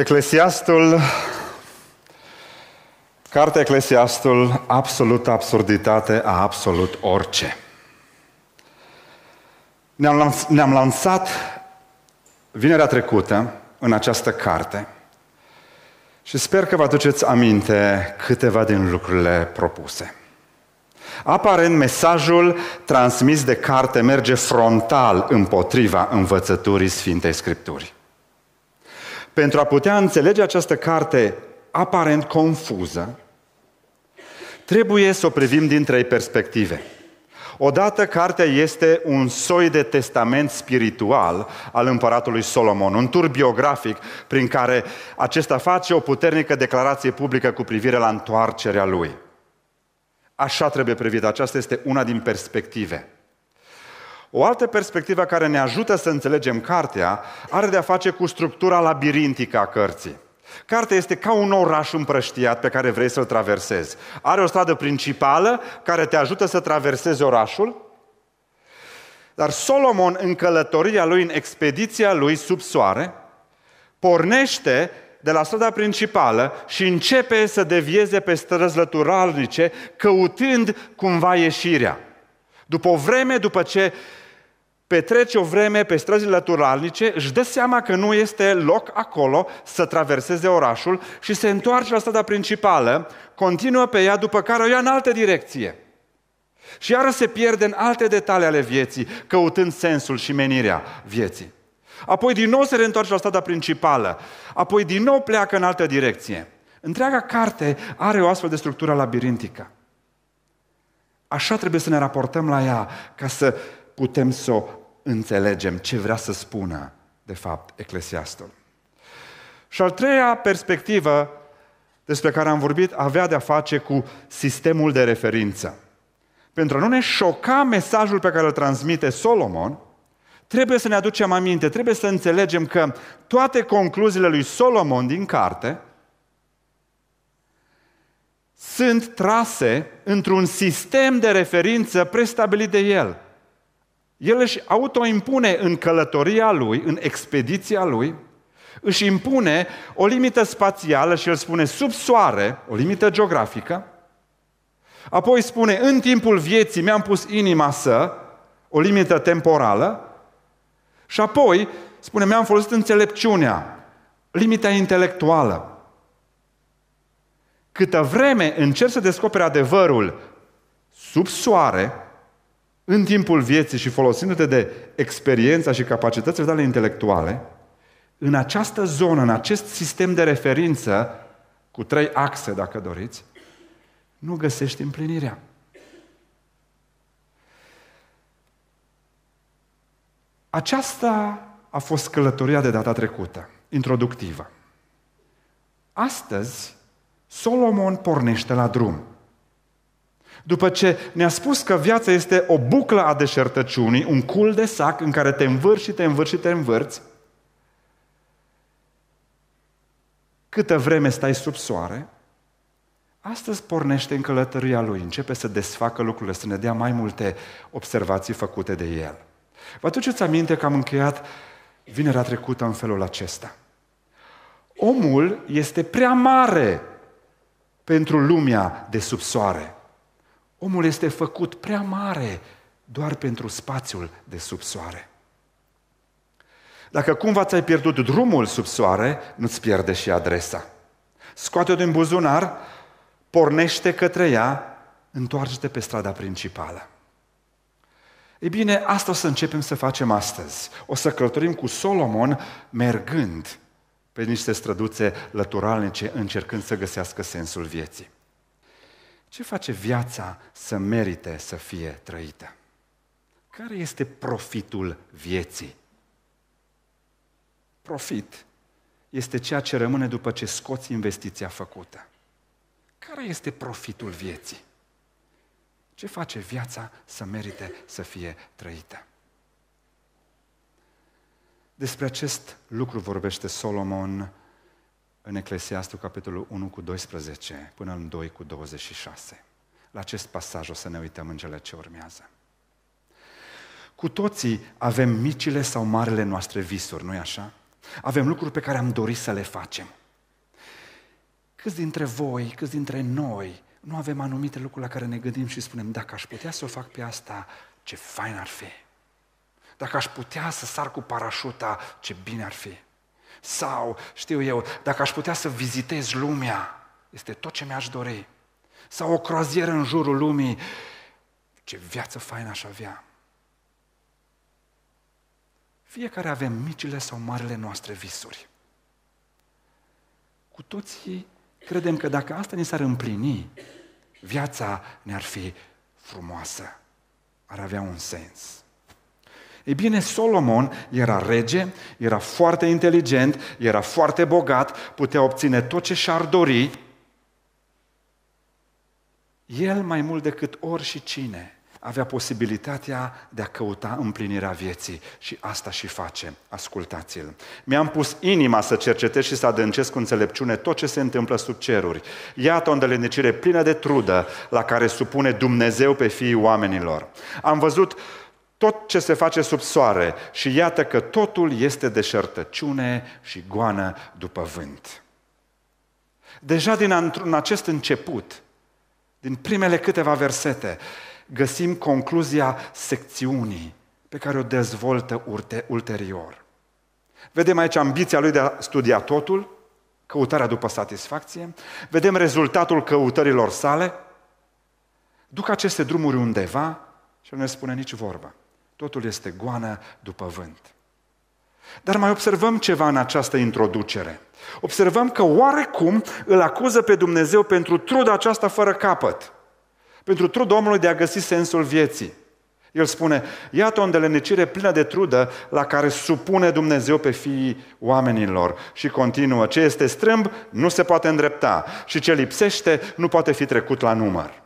Eclesiastul, cartea Eclesiastul, absolut absurditate a absolut orice. Ne-am, lans, ne-am lansat vinerea trecută în această carte și sper că vă aduceți aminte câteva din lucrurile propuse. Aparent, mesajul transmis de carte merge frontal împotriva învățăturii Sfintei Scripturii pentru a putea înțelege această carte aparent confuză, trebuie să o privim din trei perspective. Odată, cartea este un soi de testament spiritual al împăratului Solomon, un tur biografic prin care acesta face o puternică declarație publică cu privire la întoarcerea lui. Așa trebuie privită, aceasta este una din perspective. O altă perspectivă care ne ajută să înțelegem cartea are de-a face cu structura labirintică a cărții. Cartea este ca un oraș împrăștiat pe care vrei să-l traversezi. Are o stradă principală care te ajută să traversezi orașul, dar Solomon, în călătoria lui, în expediția lui sub soare, pornește de la strada principală și începe să devieze pe străzi lăturalnice, căutând cumva ieșirea. După o vreme, după ce petrece o vreme pe străzile naturalnice, își dă seama că nu este loc acolo să traverseze orașul și se întoarce la strada principală, continuă pe ea, după care o ia în altă direcție. Și iară se pierde în alte detalii ale vieții, căutând sensul și menirea vieții. Apoi din nou se reîntoarce la strada principală, apoi din nou pleacă în altă direcție. Întreaga carte are o astfel de structură labirintică. Așa trebuie să ne raportăm la ea ca să putem să o înțelegem ce vrea să spună, de fapt, Eclesiastul. Și al treia perspectivă despre care am vorbit avea de-a face cu sistemul de referință. Pentru a nu ne șoca mesajul pe care îl transmite Solomon, trebuie să ne aducem aminte, trebuie să înțelegem că toate concluziile lui Solomon din carte sunt trase într-un sistem de referință prestabilit de el – el își autoimpune în călătoria lui, în expediția lui, își impune o limită spațială și el spune sub soare, o limită geografică, apoi spune în timpul vieții mi-am pus inima să, o limită temporală, și apoi spune mi-am folosit înțelepciunea, limita intelectuală. Câtă vreme încerc să descoperi adevărul sub soare, în timpul vieții și folosindu-te de experiența și capacitățile tale intelectuale, în această zonă, în acest sistem de referință, cu trei axe, dacă doriți, nu găsești împlinirea. Aceasta a fost călătoria de data trecută, introductivă. Astăzi, Solomon pornește la drum. După ce ne-a spus că viața este o buclă a deșertăciunii, un cul de sac în care te învârși și te învârși și te învârți, câtă vreme stai sub soare, astăzi pornește în călătoria lui, începe să desfacă lucrurile, să ne dea mai multe observații făcute de el. Vă aduceți aminte că am încheiat vinerea trecută în felul acesta. Omul este prea mare pentru lumea de sub soare. Omul este făcut prea mare doar pentru spațiul de sub soare. Dacă cumva ți-ai pierdut drumul sub soare, nu-ți pierde și adresa. Scoate-o din buzunar, pornește către ea, întoarce-te pe strada principală. Ei bine, asta o să începem să facem astăzi. O să călătorim cu Solomon mergând pe niște străduțe lăturalnice, încercând să găsească sensul vieții. Ce face viața să merite să fie trăită? Care este profitul vieții? Profit este ceea ce rămâne după ce scoți investiția făcută. Care este profitul vieții? Ce face viața să merite să fie trăită? Despre acest lucru vorbește Solomon în Eclesiastul capitolul 1 cu 12 până în 2 cu 26. La acest pasaj o să ne uităm în cele ce urmează. Cu toții avem micile sau marele noastre visuri, nu-i așa? Avem lucruri pe care am dorit să le facem. Câți dintre voi, câți dintre noi, nu avem anumite lucruri la care ne gândim și spunem, dacă aș putea să o fac pe asta, ce fain ar fi. Dacă aș putea să sar cu parașuta, ce bine ar fi. Sau, știu eu, dacă aș putea să vizitez lumea, este tot ce mi-aș dori. Sau o croazieră în jurul lumii, ce viață faină aș avea. Fiecare avem micile sau marile noastre visuri. Cu toții credem că dacă asta ne s-ar împlini, viața ne-ar fi frumoasă, ar avea un sens. Ei bine, Solomon era rege, era foarte inteligent, era foarte bogat, putea obține tot ce și-ar dori. El, mai mult decât oricine, avea posibilitatea de a căuta împlinirea vieții și asta și face. Ascultați-l. Mi-am pus inima să cercetez și să adâncesc cu înțelepciune tot ce se întâmplă sub ceruri. Iată o îndelenicire plină de trudă la care supune Dumnezeu pe fiii oamenilor. Am văzut tot ce se face sub soare și iată că totul este deșertăciune și goană după vânt. Deja din acest început, din primele câteva versete, găsim concluzia secțiunii pe care o dezvoltă ulterior. Vedem aici ambiția lui de a studia totul, căutarea după satisfacție, vedem rezultatul căutărilor sale, duc aceste drumuri undeva și nu ne spune nici vorba. Totul este goană după vânt. Dar mai observăm ceva în această introducere. Observăm că oarecum îl acuză pe Dumnezeu pentru truda aceasta fără capăt. Pentru truda omului de a găsi sensul vieții. El spune, iată o îndelenicire plină de trudă la care supune Dumnezeu pe fiii oamenilor. Și continuă, ce este strâmb nu se poate îndrepta și ce lipsește nu poate fi trecut la număr.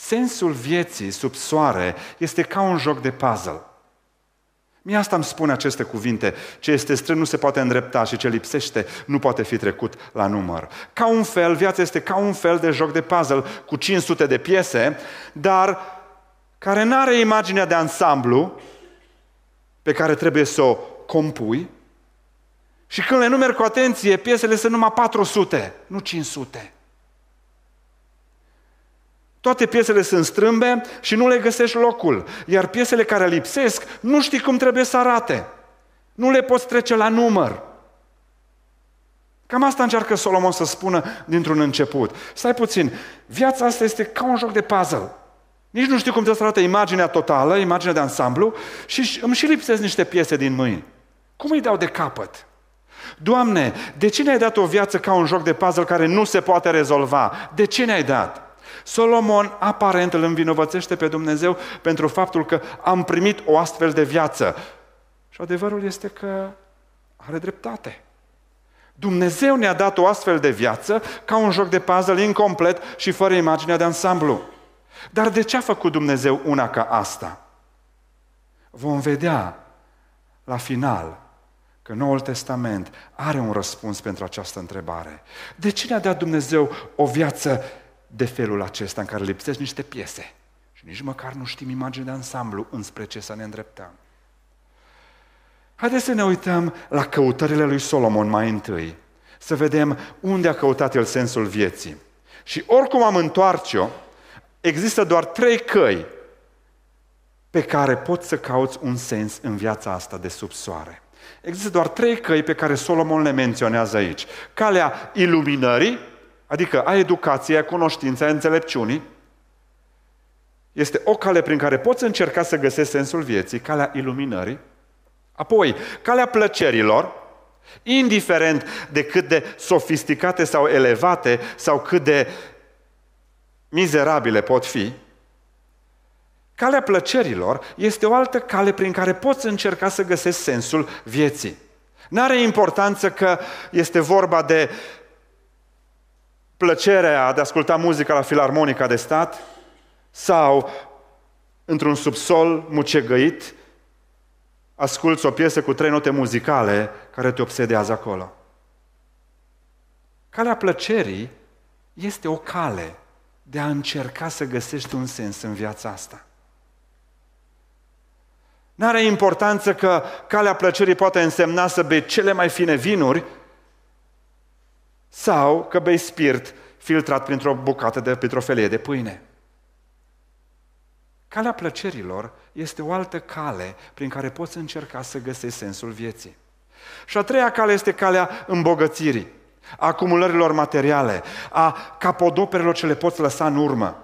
Sensul vieții sub soare este ca un joc de puzzle. Mie asta îmi spune aceste cuvinte. Ce este strân nu se poate îndrepta și ce lipsește nu poate fi trecut la număr. Ca un fel, viața este ca un fel de joc de puzzle cu 500 de piese, dar care nu are imaginea de ansamblu pe care trebuie să o compui și când le numeri cu atenție, piesele sunt numai 400, nu 500. Toate piesele sunt strâmbe și nu le găsești locul. Iar piesele care lipsesc, nu știi cum trebuie să arate. Nu le poți trece la număr. Cam asta încearcă Solomon să spună dintr-un început. Stai puțin, viața asta este ca un joc de puzzle. Nici nu știu cum trebuie să arate imaginea totală, imaginea de ansamblu și îmi și lipsesc niște piese din mâini. Cum îi dau de capăt? Doamne, de ce ne-ai dat o viață ca un joc de puzzle care nu se poate rezolva? De ce ne-ai dat? Solomon aparent îl învinovățește pe Dumnezeu pentru faptul că am primit o astfel de viață. Și adevărul este că are dreptate. Dumnezeu ne-a dat o astfel de viață ca un joc de puzzle incomplet și fără imaginea de ansamblu. Dar de ce a făcut Dumnezeu una ca asta? Vom vedea la final că Noul Testament are un răspuns pentru această întrebare. De ce ne-a dat Dumnezeu o viață de felul acesta în care lipsesc niște piese și nici măcar nu știm imagine de ansamblu înspre ce să ne îndreptăm. Haideți să ne uităm la căutările lui Solomon mai întâi, să vedem unde a căutat el sensul vieții. Și oricum am întoarce-o, există doar trei căi pe care poți să cauți un sens în viața asta de sub soare. Există doar trei căi pe care Solomon le menționează aici. Calea iluminării, Adică a educației, a cunoștință, a înțelepciunii, este o cale prin care poți încerca să găsești sensul vieții, calea iluminării, apoi calea plăcerilor, indiferent de cât de sofisticate sau elevate sau cât de mizerabile pot fi, calea plăcerilor este o altă cale prin care poți încerca să găsești sensul vieții. N-are importanță că este vorba de plăcerea de a asculta muzica la filarmonica de stat sau într-un subsol mucegăit asculți o piesă cu trei note muzicale care te obsedează acolo. Calea plăcerii este o cale de a încerca să găsești un sens în viața asta. N-are importanță că calea plăcerii poate însemna să bei cele mai fine vinuri sau că bei spirit filtrat printr-o bucată de, printr-o felie de pâine. Calea plăcerilor este o altă cale prin care poți încerca să găsești sensul vieții. Și a treia cale este calea îmbogățirii, a acumulărilor materiale, a capodoperelor ce le poți lăsa în urmă.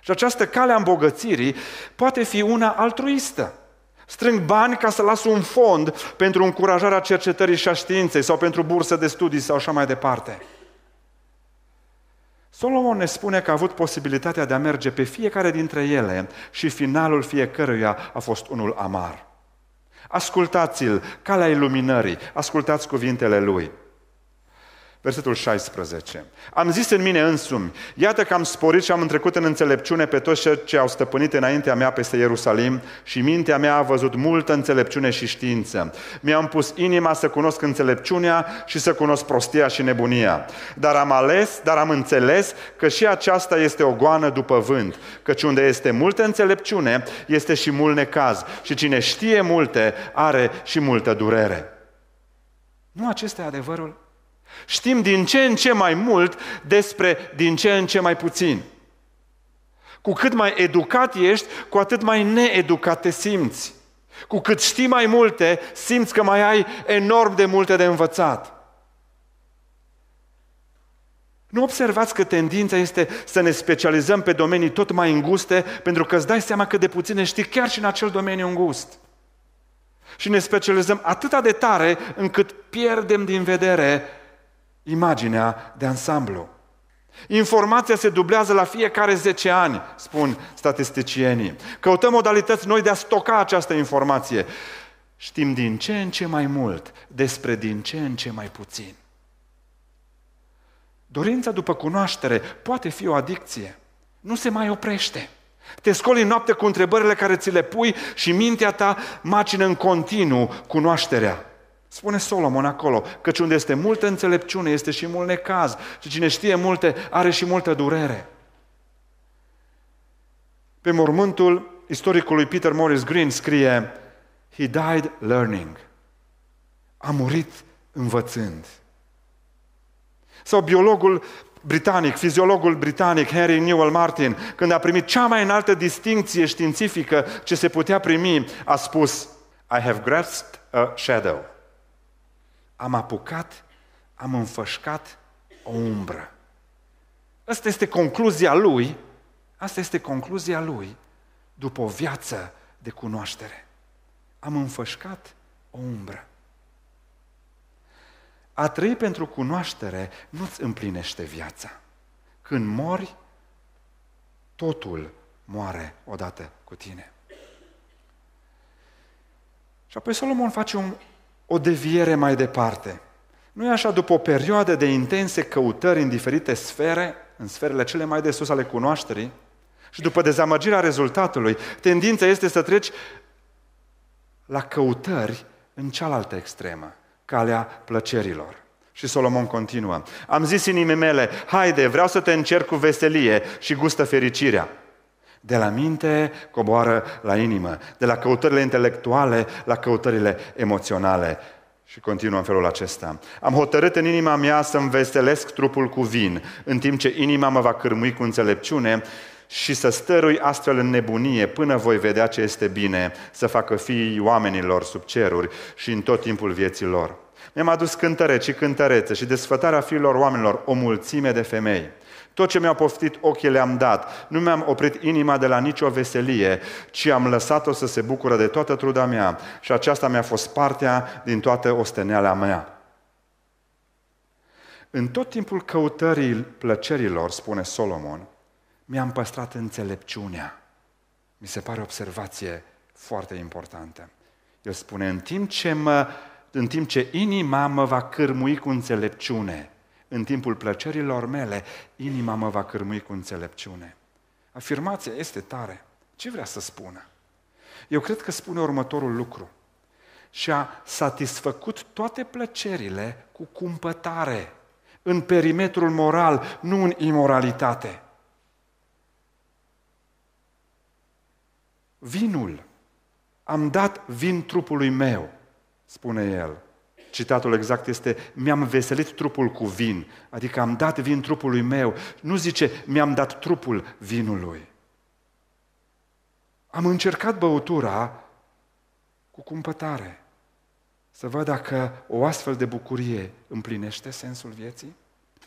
Și această cale a îmbogățirii poate fi una altruistă. Strâng bani ca să las un fond pentru încurajarea cercetării și a științei sau pentru bursă de studii sau așa mai departe. Solomon ne spune că a avut posibilitatea de a merge pe fiecare dintre ele și finalul fiecăruia a fost unul amar. Ascultați-l, calea iluminării, ascultați cuvintele lui. Versetul 16. Am zis în mine însumi, iată că am sporit și am întrecut în înțelepciune pe toți cei ce au stăpânit înaintea mea peste Ierusalim și mintea mea a văzut multă înțelepciune și știință. Mi-am pus inima să cunosc înțelepciunea și să cunosc prostia și nebunia. Dar am ales, dar am înțeles că și aceasta este o goană după vânt, căci unde este multă înțelepciune, este și mult necaz și cine știe multe are și multă durere. Nu acesta e adevărul? Știm din ce în ce mai mult despre din ce în ce mai puțin. Cu cât mai educat ești, cu atât mai needucat te simți. Cu cât știi mai multe, simți că mai ai enorm de multe de învățat. Nu observați că tendința este să ne specializăm pe domenii tot mai înguste, pentru că îți dai seama cât de puține știi chiar și în acel domeniu îngust. Și ne specializăm atâta de tare încât pierdem din vedere imaginea de ansamblu. Informația se dublează la fiecare 10 ani, spun statisticienii. Căutăm modalități noi de a stoca această informație. Știm din ce în ce mai mult despre din ce în ce mai puțin. Dorința după cunoaștere poate fi o adicție. Nu se mai oprește. Te scoli noapte cu întrebările care ți le pui și mintea ta macină în continuu cunoașterea. Spune Solomon acolo, căci unde este multă înțelepciune, este și mult necaz. Și cine știe multe, are și multă durere. Pe mormântul istoricului Peter Morris Green scrie He died learning. A murit învățând. Sau biologul britanic, fiziologul britanic Henry Newell Martin, când a primit cea mai înaltă distinție științifică ce se putea primi, a spus I have grasped a shadow am apucat, am înfășcat o umbră. Asta este concluzia lui, asta este concluzia lui după o viață de cunoaștere. Am înfășcat o umbră. A trăi pentru cunoaștere nu-ți împlinește viața. Când mori, totul moare odată cu tine. Și apoi Solomon face un o deviere mai departe. Nu e așa, după o perioadă de intense căutări în diferite sfere, în sferele cele mai de sus ale cunoașterii, și după dezamăgirea rezultatului, tendința este să treci la căutări în cealaltă extremă, calea plăcerilor. Și Solomon continuă. Am zis inimii mele, haide, vreau să te încerc cu veselie și gustă fericirea. De la minte coboară la inimă, de la căutările intelectuale la căutările emoționale. Și continuă în felul acesta. Am hotărât în inima mea să-mi vestelesc trupul cu vin, în timp ce inima mă va cârmui cu înțelepciune și să stărui astfel în nebunie până voi vedea ce este bine, să facă fiii oamenilor sub ceruri și în tot timpul vieții lor. Mi-am adus cântăreți și cântărețe și desfătarea fiilor oamenilor, o mulțime de femei. Tot ce mi-au poftit ochii le-am dat. Nu mi-am oprit inima de la nicio veselie, ci am lăsat-o să se bucură de toată truda mea. Și aceasta mi-a fost partea din toată osteneala mea. În tot timpul căutării plăcerilor, spune Solomon, mi-am păstrat înțelepciunea. Mi se pare o observație foarte importantă. El spune, în timp ce, mă, în timp ce inima mă va cârmui cu înțelepciune, în timpul plăcerilor mele, inima mă va cârmui cu înțelepciune. Afirmația este tare. Ce vrea să spună? Eu cred că spune următorul lucru. Și a satisfăcut toate plăcerile cu cumpătare, în perimetrul moral, nu în imoralitate. Vinul. Am dat vin trupului meu, spune el. Citatul exact este, mi-am veselit trupul cu vin, adică am dat vin trupului meu. Nu zice, mi-am dat trupul vinului. Am încercat băutura cu cumpătare, să văd dacă o astfel de bucurie împlinește sensul vieții.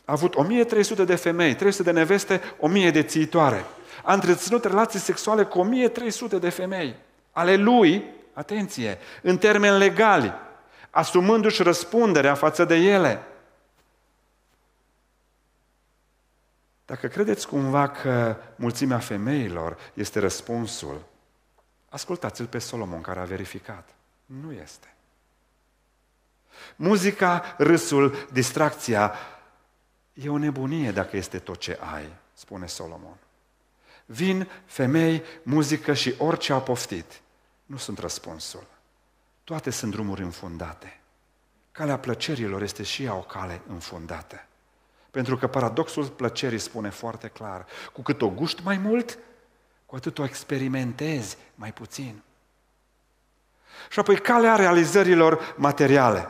A avut 1300 de femei, 300 de neveste, 1000 de țitoare. A întreținut relații sexuale cu 1300 de femei. Ale lui, atenție, în termeni legali, asumându-și răspunderea față de ele. Dacă credeți cumva că mulțimea femeilor este răspunsul, ascultați-l pe Solomon care a verificat. Nu este. Muzica, râsul, distracția e o nebunie dacă este tot ce ai, spune Solomon. Vin femei, muzică și orice a poftit. Nu sunt răspunsul. Toate sunt drumuri înfundate. Calea plăcerilor este și ea o cale înfundată. Pentru că paradoxul plăcerii spune foarte clar, cu cât o guști mai mult, cu atât o experimentezi mai puțin. Și apoi calea realizărilor materiale.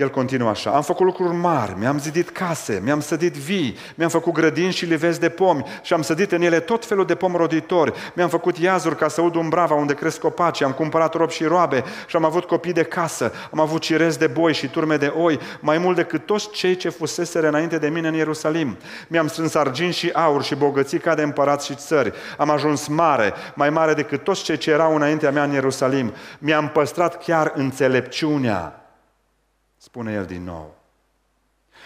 El continuă așa, am făcut lucruri mari, mi-am zidit case, mi-am sădit vii, mi-am făcut grădini și livezi de pomi și am sădit în ele tot felul de pom roditori, mi-am făcut iazuri ca să ud umbrava unde cresc copaci, am cumpărat rob și roabe și am avut copii de casă, am avut cirezi de boi și turme de oi, mai mult decât toți cei ce fusese înainte de mine în Ierusalim. Mi-am strâns argint și aur și bogății ca de împărați și țări. Am ajuns mare, mai mare decât toți cei ce erau înaintea mea în Ierusalim. Mi-am păstrat chiar înțelepciunea spune el din nou.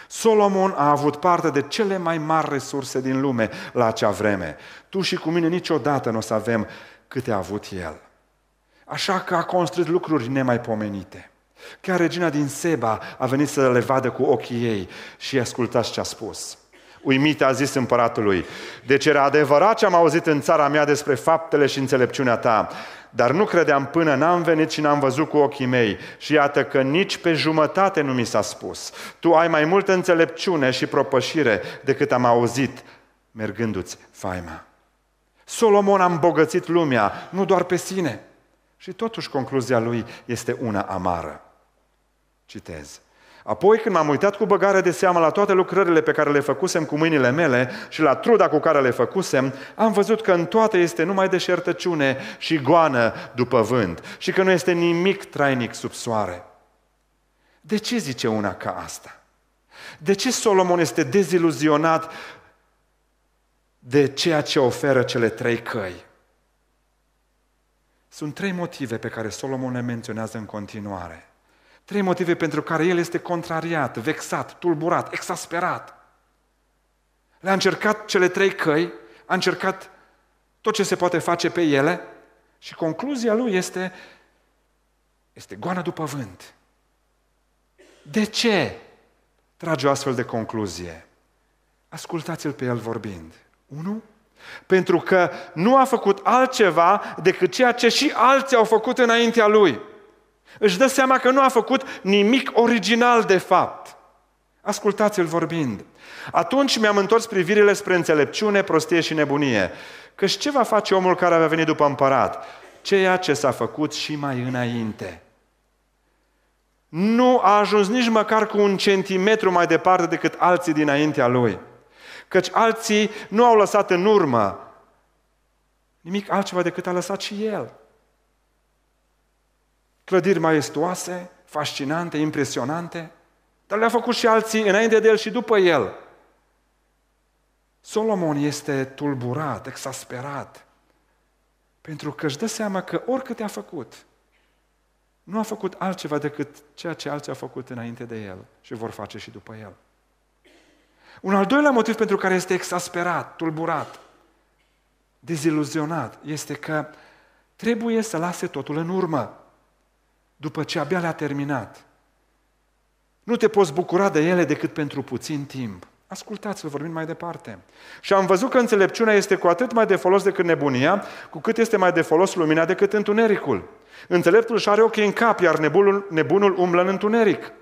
Solomon a avut parte de cele mai mari resurse din lume la acea vreme. Tu și cu mine niciodată nu o să avem câte a avut el. Așa că a construit lucruri nemaipomenite. Chiar regina din Seba a venit să le vadă cu ochii ei și ascultați ce a spus. Uimit a zis împăratului, deci era adevărat ce am auzit în țara mea despre faptele și înțelepciunea ta. Dar nu credeam până n-am venit și n-am văzut cu ochii mei. Și iată că nici pe jumătate nu mi s-a spus. Tu ai mai multă înțelepciune și propășire decât am auzit, mergându-ți faima. Solomon a îmbogățit lumea, nu doar pe sine. Și totuși concluzia lui este una amară. Citez. Apoi, când m-am uitat cu băgare de seamă la toate lucrările pe care le făcusem cu mâinile mele și la truda cu care le făcusem, am văzut că în toate este numai deșertăciune și goană după vânt și că nu este nimic trainic sub soare. De ce zice una ca asta? De ce Solomon este deziluzionat de ceea ce oferă cele trei căi? Sunt trei motive pe care Solomon le menționează în continuare – Trei motive pentru care el este contrariat, vexat, tulburat, exasperat. Le-a încercat cele trei căi, a încercat tot ce se poate face pe ele și concluzia lui este, este goană după vânt. De ce trage o astfel de concluzie? Ascultați-l pe el vorbind. Unu, Pentru că nu a făcut altceva decât ceea ce și alții au făcut înaintea lui. Își dă seama că nu a făcut nimic original de fapt. Ascultați-l vorbind. Atunci mi-am întors privirile spre înțelepciune, prostie și nebunie. Căci ce va face omul care va veni după împărat? Ceea ce s-a făcut și mai înainte. Nu a ajuns nici măcar cu un centimetru mai departe decât alții dinaintea lui. Căci alții nu au lăsat în urmă nimic altceva decât a lăsat și el clădiri maestuoase, fascinante, impresionante, dar le-a făcut și alții înainte de el și după el. Solomon este tulburat, exasperat, pentru că își dă seama că oricât a făcut, nu a făcut altceva decât ceea ce alții au făcut înainte de el și vor face și după el. Un al doilea motiv pentru care este exasperat, tulburat, deziluzionat, este că trebuie să lase totul în urmă după ce abia le-a terminat. Nu te poți bucura de ele decât pentru puțin timp. ascultați vă vorbim mai departe. Și am văzut că înțelepciunea este cu atât mai de folos decât nebunia, cu cât este mai de folos lumina decât întunericul. Înțeleptul își are ochii în cap, iar nebunul, nebunul umblă în întuneric.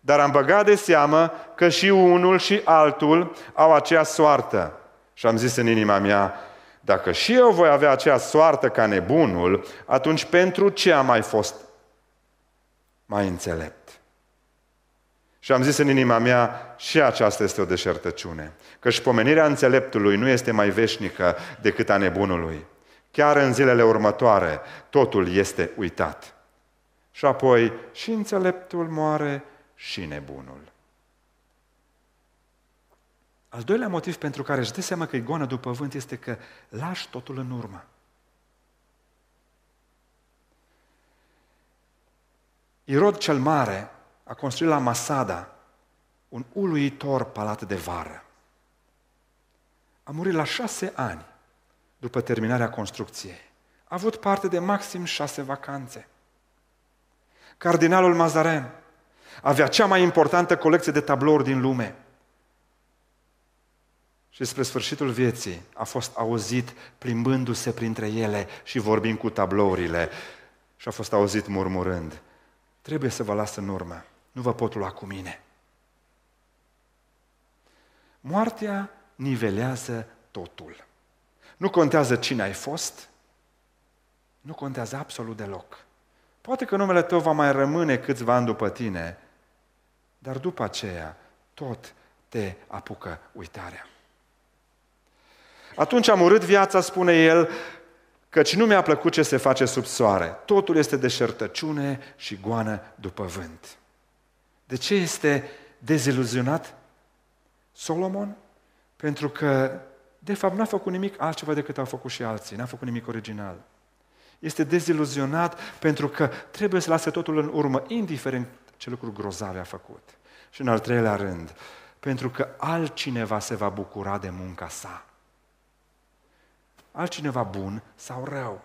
Dar am băgat de seamă că și unul și altul au aceea soartă. Și am zis în inima mea, dacă și eu voi avea aceea soartă ca nebunul, atunci pentru ce am mai fost mai înțelept. Și am zis în inima mea, și aceasta este o deșertăciune. și pomenirea înțeleptului nu este mai veșnică decât a nebunului. Chiar în zilele următoare, totul este uitat. Și apoi, și înțeleptul moare, și nebunul. Al doilea motiv pentru care își dă seama că e gonă după vânt este că lași totul în urmă. Irod cel Mare a construit la Masada un uluitor palat de vară. A murit la șase ani după terminarea construcției. A avut parte de maxim șase vacanțe. Cardinalul Mazaren avea cea mai importantă colecție de tablouri din lume. Și spre sfârșitul vieții a fost auzit plimbându-se printre ele și vorbind cu tablourile. Și a fost auzit murmurând, trebuie să vă las în urmă, nu vă pot lua cu mine. Moartea nivelează totul. Nu contează cine ai fost, nu contează absolut deloc. Poate că numele tău va mai rămâne câțiva ani după tine, dar după aceea tot te apucă uitarea. Atunci am urât viața, spune el, căci nu mi-a plăcut ce se face sub soare. Totul este deșertăciune și goană după vânt. De ce este deziluzionat Solomon? Pentru că, de fapt, n-a făcut nimic altceva decât au făcut și alții, n-a făcut nimic original. Este deziluzionat pentru că trebuie să lase totul în urmă, indiferent ce lucruri grozave a făcut. Și în al treilea rând, pentru că altcineva se va bucura de munca sa altcineva bun sau rău.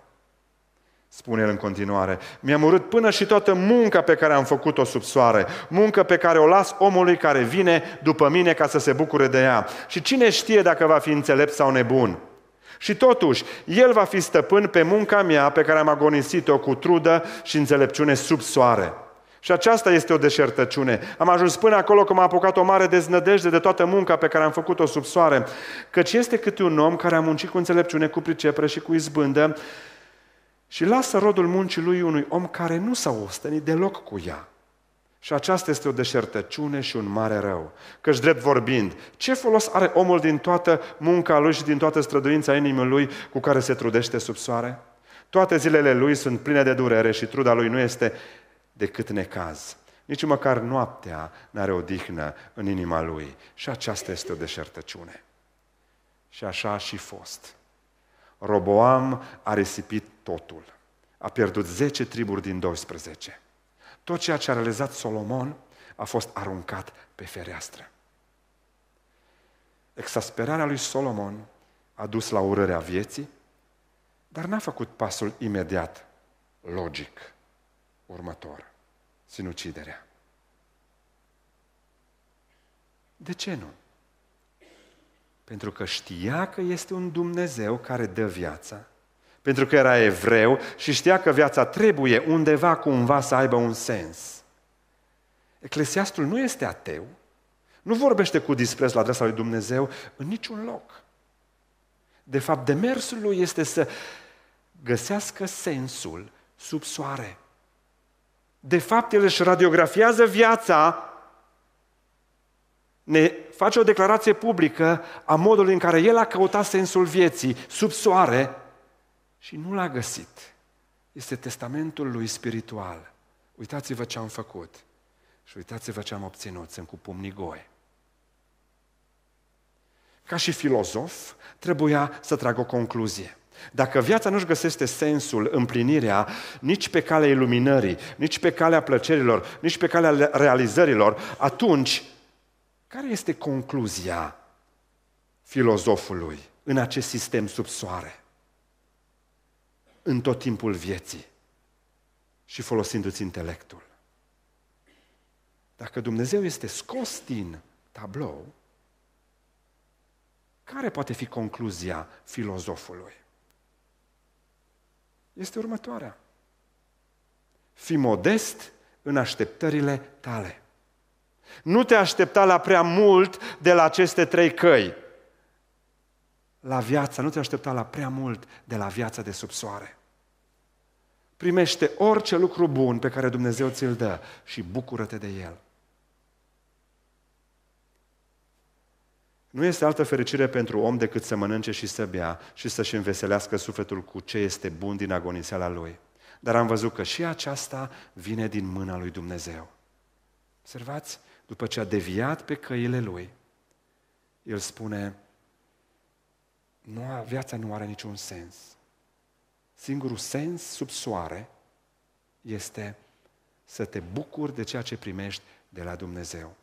Spune el în continuare, mi-am urât până și toată munca pe care am făcut-o sub soare, muncă pe care o las omului care vine după mine ca să se bucure de ea. Și cine știe dacă va fi înțelept sau nebun? Și totuși, el va fi stăpân pe munca mea pe care am agonisit-o cu trudă și înțelepciune sub soare. Și aceasta este o deșertăciune. Am ajuns până acolo că m-a apucat o mare deznădejde de toată munca pe care am făcut-o sub soare. Căci este câte un om care a muncit cu înțelepciune, cu pricepere și cu izbândă și lasă rodul muncii lui unui om care nu s-a ostenit deloc cu ea. Și aceasta este o deșertăciune și un mare rău. Căci drept vorbind, ce folos are omul din toată munca lui și din toată străduința inimii lui cu care se trudește sub soare? Toate zilele lui sunt pline de durere și truda lui nu este decât necaz. Nici măcar noaptea n-are odihnă în inima lui. Și aceasta este o deșertăciune. Și așa a și fost. Roboam a risipit totul. A pierdut 10 triburi din 12. Tot ceea ce a realizat Solomon a fost aruncat pe fereastră. Exasperarea lui Solomon a dus la urârea vieții, dar n-a făcut pasul imediat, logic, următor sinuciderea. De ce nu? Pentru că știa că este un Dumnezeu care dă viața, pentru că era evreu și știa că viața trebuie undeva, cumva, să aibă un sens. Eclesiastul nu este ateu, nu vorbește cu dispreț la adresa lui Dumnezeu în niciun loc. De fapt, demersul lui este să găsească sensul sub soare. De fapt, el își radiografiază viața, ne face o declarație publică a modului în care el a căutat sensul vieții sub soare și nu l-a găsit. Este testamentul lui spiritual. Uitați-vă ce am făcut și uitați-vă ce am obținut. Sunt cu pumnii goi. Ca și filozof, trebuia să trag o concluzie. Dacă viața nu-și găsește sensul, împlinirea, nici pe calea iluminării, nici pe calea plăcerilor, nici pe calea realizărilor, atunci, care este concluzia filozofului în acest sistem sub soare? În tot timpul vieții și folosindu-ți intelectul. Dacă Dumnezeu este scos din tablou, care poate fi concluzia filozofului? este următoarea. Fi modest în așteptările tale. Nu te aștepta la prea mult de la aceste trei căi. La viața, nu te aștepta la prea mult de la viața de sub soare. Primește orice lucru bun pe care Dumnezeu ți-l dă și bucură-te de el. Nu este altă fericire pentru om decât să mănânce și să bea și să-și înveselească sufletul cu ce este bun din agoniseala lui. Dar am văzut că și aceasta vine din mâna lui Dumnezeu. Observați, după ce a deviat pe căile lui, el spune, nu, viața nu are niciun sens. Singurul sens sub soare este să te bucuri de ceea ce primești de la Dumnezeu.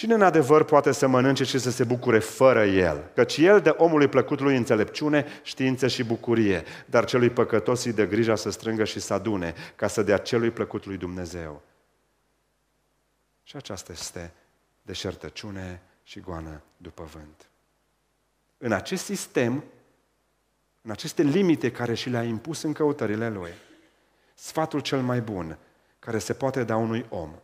Cine în adevăr poate să mănânce și să se bucure fără el? Căci el dă omului plăcut lui înțelepciune, știință și bucurie, dar celui păcătos îi dă grija să strângă și să adune, ca să dea celui plăcut lui Dumnezeu. Și aceasta este deșertăciune și goană după vânt. În acest sistem, în aceste limite care și le-a impus în căutările lui, sfatul cel mai bun care se poate da unui om,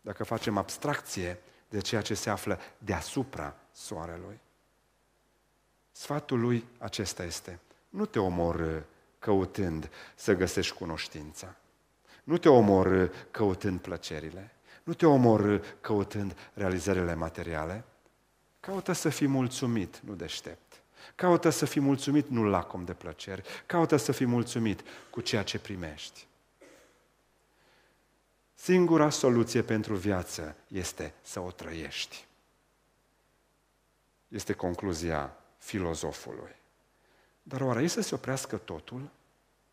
dacă facem abstracție de ceea ce se află deasupra soarelui. Sfatul lui acesta este, nu te omor uh, căutând să găsești cunoștința. Nu te omor uh, căutând plăcerile. Nu te omor uh, căutând realizările materiale. Caută să fii mulțumit, nu deștept. Caută să fii mulțumit, nu lacom de plăceri. Caută să fii mulțumit cu ceea ce primești. Singura soluție pentru viață este să o trăiești. Este concluzia filozofului. Dar oare ei să se oprească totul?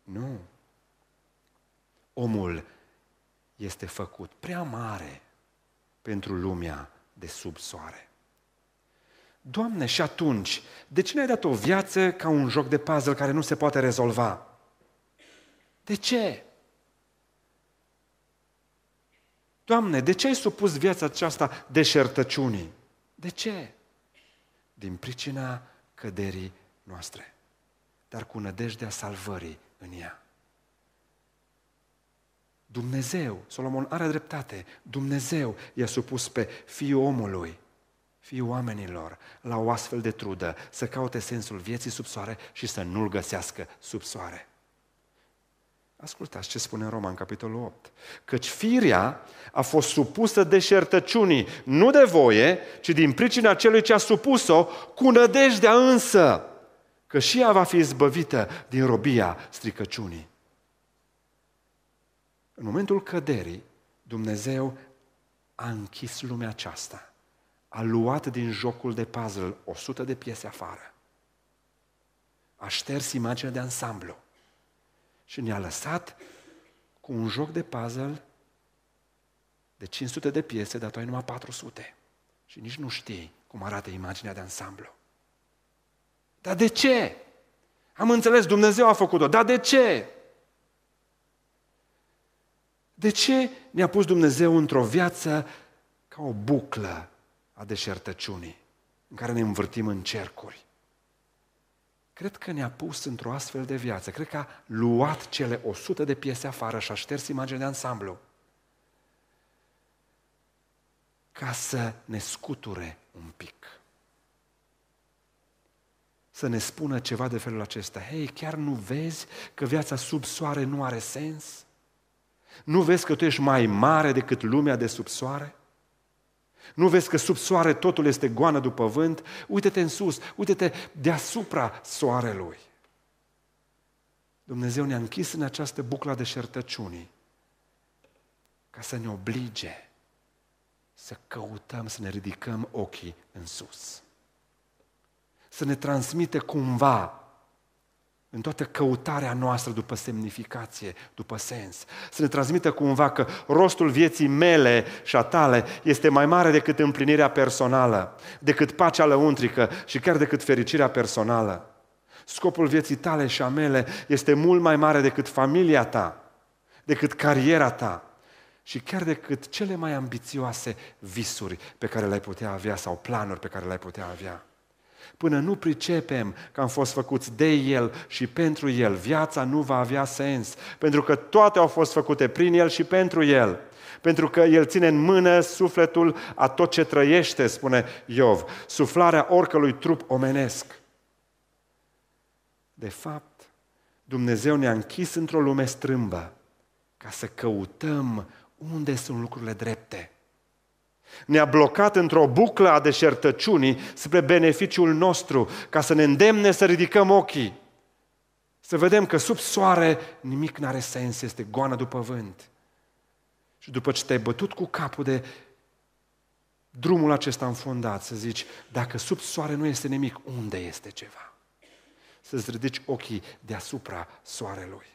Nu. Omul este făcut prea mare pentru lumea de sub soare. Doamne, și atunci, de ce ne-ai dat o viață ca un joc de puzzle care nu se poate rezolva? De ce? Doamne, de ce ai supus viața aceasta deșertăciunii? De ce? Din pricina căderii noastre, dar cu nădejdea salvării în ea. Dumnezeu, Solomon are dreptate, Dumnezeu i-a supus pe fiul omului, fiul oamenilor, la o astfel de trudă, să caute sensul vieții sub soare și să nu-l găsească sub soare. Ascultați ce spune în Roman, capitolul 8. Căci firea a fost supusă de șertăciunii, nu de voie, ci din pricina celui ce a supus-o, cu nădejdea însă, că și ea va fi izbăvită din robia stricăciunii. În momentul căderii, Dumnezeu a închis lumea aceasta. A luat din jocul de puzzle 100 de piese afară. A șters imaginea de ansamblu și ne-a lăsat cu un joc de puzzle de 500 de piese, dar tu ai numai 400. Și nici nu știi cum arată imaginea de ansamblu. Dar de ce? Am înțeles, Dumnezeu a făcut-o. Dar de ce? De ce ne-a pus Dumnezeu într-o viață ca o buclă a deșertăciunii, în care ne învârtim în cercuri? cred că ne-a pus într-o astfel de viață. Cred că a luat cele 100 de piese afară și a șters imaginea de ansamblu. Ca să ne scuture un pic. Să ne spună ceva de felul acesta. Hei, chiar nu vezi că viața sub soare nu are sens? Nu vezi că tu ești mai mare decât lumea de sub soare? Nu vezi că sub soare totul este goană după vânt? uite te în sus, uite te deasupra soarelui. Dumnezeu ne-a închis în această bucla de șertăciunii ca să ne oblige să căutăm, să ne ridicăm ochii în sus. Să ne transmite cumva în toată căutarea noastră după semnificație, după sens. Să ne transmită cumva că rostul vieții mele și a tale este mai mare decât împlinirea personală, decât pacea lăuntrică și chiar decât fericirea personală. Scopul vieții tale și a mele este mult mai mare decât familia ta, decât cariera ta și chiar decât cele mai ambițioase visuri pe care le-ai putea avea sau planuri pe care le-ai putea avea. Până nu pricepem că am fost făcuți de El și pentru El, viața nu va avea sens, pentru că toate au fost făcute prin El și pentru El. Pentru că El ține în mână sufletul a tot ce trăiește, spune Iov, suflarea oricălui trup omenesc. De fapt, Dumnezeu ne-a închis într-o lume strâmbă ca să căutăm unde sunt lucrurile drepte ne-a blocat într-o buclă a deșertăciunii spre beneficiul nostru, ca să ne îndemne să ridicăm ochii. Să vedem că sub soare nimic nu are sens, este goană după vânt. Și după ce te-ai bătut cu capul de drumul acesta înfundat, să zici, dacă sub soare nu este nimic, unde este ceva? Să-ți ridici ochii deasupra soarelui.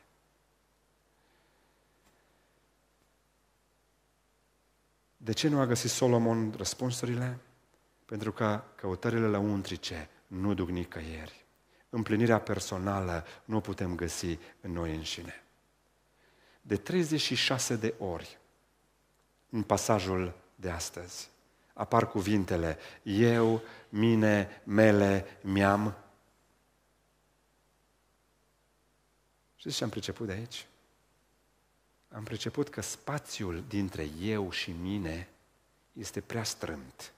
De ce nu a găsit Solomon răspunsurile? Pentru că căutările la untrice nu duc nicăieri. Împlinirea personală nu o putem găsi în noi înșine. De 36 de ori, în pasajul de astăzi, apar cuvintele eu, mine, mele, mi-am. Știți ce am priceput de aici? am priceput că spațiul dintre eu și mine este prea strâmt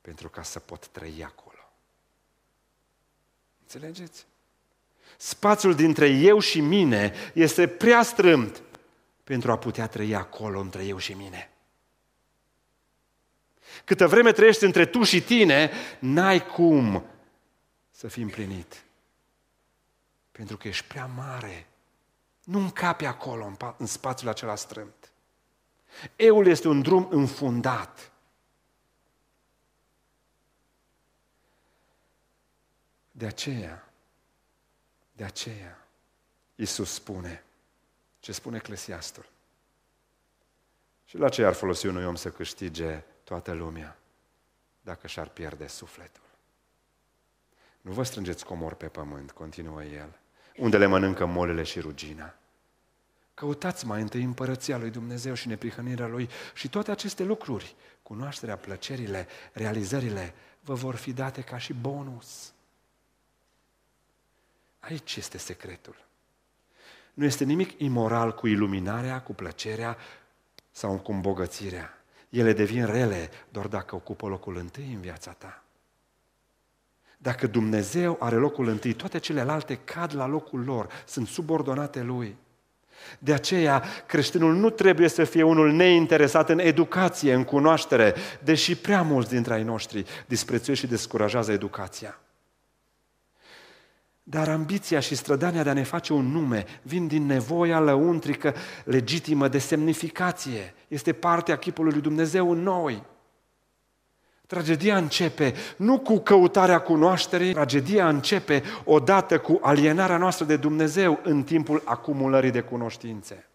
pentru ca să pot trăi acolo. Înțelegeți? Spațiul dintre eu și mine este prea strâmt pentru a putea trăi acolo între eu și mine. Câtă vreme trăiești între tu și tine, n-ai cum să fii împlinit. Pentru că ești prea mare nu încape acolo, în, spațiul acela strâmt. Eul este un drum înfundat. De aceea, de aceea, Iisus spune, ce spune Eclesiastul. Și la ce ar folosi unui om să câștige toată lumea dacă și-ar pierde sufletul? Nu vă strângeți comori pe pământ, continuă el, unde le mănâncă molele și rugina. Căutați mai întâi împărăția lui Dumnezeu și neprihănirea lui și toate aceste lucruri, cunoașterea, plăcerile, realizările, vă vor fi date ca și bonus. Aici este secretul. Nu este nimic imoral cu iluminarea, cu plăcerea sau cu îmbogățirea. Ele devin rele doar dacă ocupă locul întâi în viața ta. Dacă Dumnezeu are locul întâi, toate celelalte cad la locul lor, sunt subordonate Lui. De aceea, creștinul nu trebuie să fie unul neinteresat în educație, în cunoaștere, deși prea mulți dintre ai noștri disprețuiesc și descurajează educația. Dar ambiția și strădania de a ne face un nume vin din nevoia lăuntrică legitimă de semnificație. Este partea chipului lui Dumnezeu în noi. Tragedia începe nu cu căutarea cunoașterii, tragedia începe odată cu alienarea noastră de Dumnezeu în timpul acumulării de cunoștințe.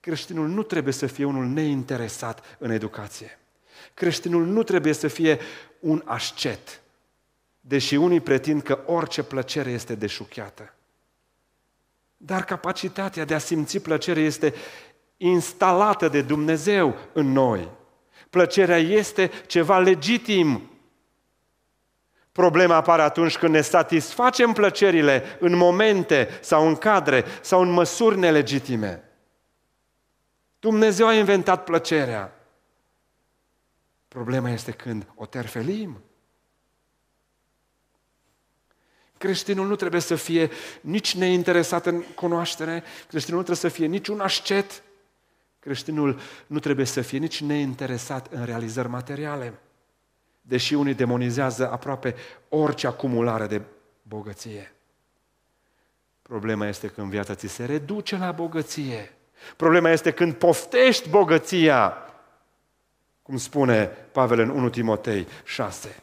Creștinul nu trebuie să fie unul neinteresat în educație. Creștinul nu trebuie să fie un ascet, deși unii pretind că orice plăcere este deșuchiată. Dar capacitatea de a simți plăcere este instalată de Dumnezeu în noi. Plăcerea este ceva legitim. Problema apare atunci când ne satisfacem plăcerile în momente sau în cadre sau în măsuri nelegitime. Dumnezeu a inventat plăcerea. Problema este când o terfelim. Creștinul nu trebuie să fie nici neinteresat în cunoaștere, creștinul nu trebuie să fie nici un ascet, Creștinul nu trebuie să fie nici neinteresat în realizări materiale, deși unii demonizează aproape orice acumulare de bogăție. Problema este când viața ți se reduce la bogăție. Problema este când poftești bogăția, cum spune Pavel în 1 Timotei 6.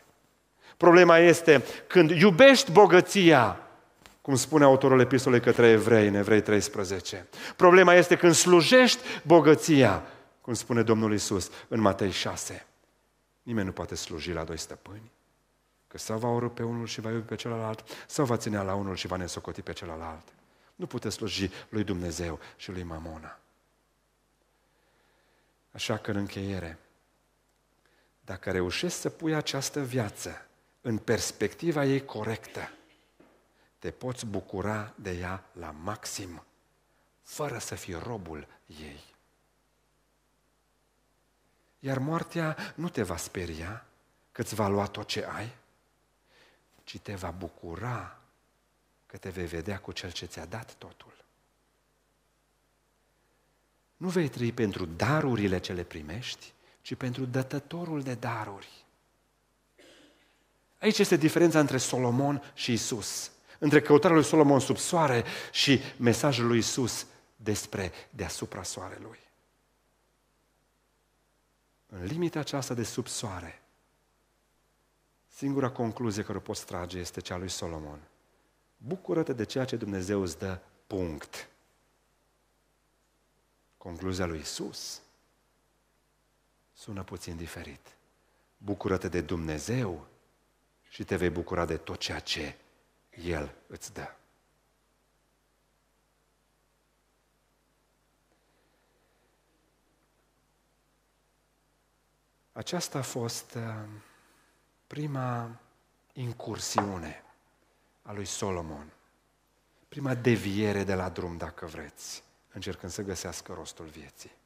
Problema este când iubești bogăția cum spune autorul epistolei către evrei în Evrei 13. Problema este când slujești bogăția, cum spune Domnul Isus în Matei 6. Nimeni nu poate sluji la doi stăpâni. Că sau va urâ pe unul și va iubi pe celălalt, sau va ține la unul și va nesocoti pe celălalt. Nu puteți sluji lui Dumnezeu și lui Mamona. Așa că în încheiere, dacă reușești să pui această viață în perspectiva ei corectă, te poți bucura de ea la maxim, fără să fii robul ei. Iar moartea nu te va speria că îți va lua tot ce ai, ci te va bucura că te vei vedea cu cel ce ți-a dat totul. Nu vei trăi pentru darurile ce le primești, ci pentru dătătorul de daruri. Aici este diferența între Solomon și Isus între căutarea lui Solomon sub soare și mesajul lui Isus despre deasupra soarelui. În limita aceasta de sub soare, singura concluzie care o poți trage este cea lui Solomon. Bucură-te de ceea ce Dumnezeu îți dă, punct. Concluzia lui Isus sună puțin diferit. Bucură-te de Dumnezeu și te vei bucura de tot ceea ce el îți dă. Aceasta a fost uh, prima incursiune a lui Solomon, prima deviere de la drum, dacă vreți, încercând să găsească rostul vieții.